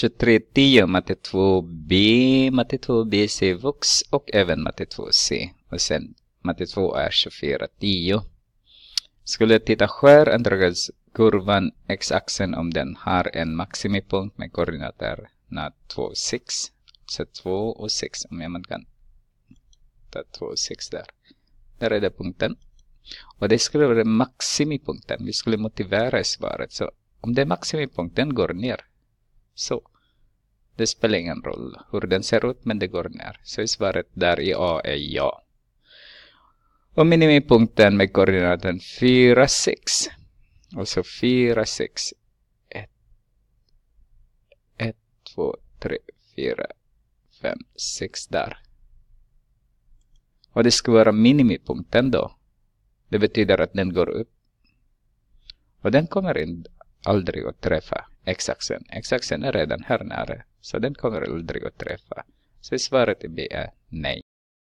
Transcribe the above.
2310 matte 2b, matte 2b vux och även matte 2c. Och sen matte 2 är 2410. Skulle jag titta kurvan x-axeln, om den har en maximipunkt med koordinaterna 2, och 6. Så 2 och 6 om jag man kan ta 2 och 6 där. Där är det punkten. Och det skulle vara maximipunkten. Vi skulle motivera svaret. Så om det är maximipunkten går ner så. Det spelar ingen roll hur den ser ut men det går ner. Så svaret där i A är ja. Och minimipunkten med koordinaten 4, 6. Alltså 4, 6. 1, 1, 2, 3, 4, 5, 6 där. Och det ska vara minimipunkten då. Det betyder att den går upp. Och den kommer in aldrig att träffa x-axeln. X-axeln är redan här nära, så den kommer aldrig att träffa. Så svaret blir nej.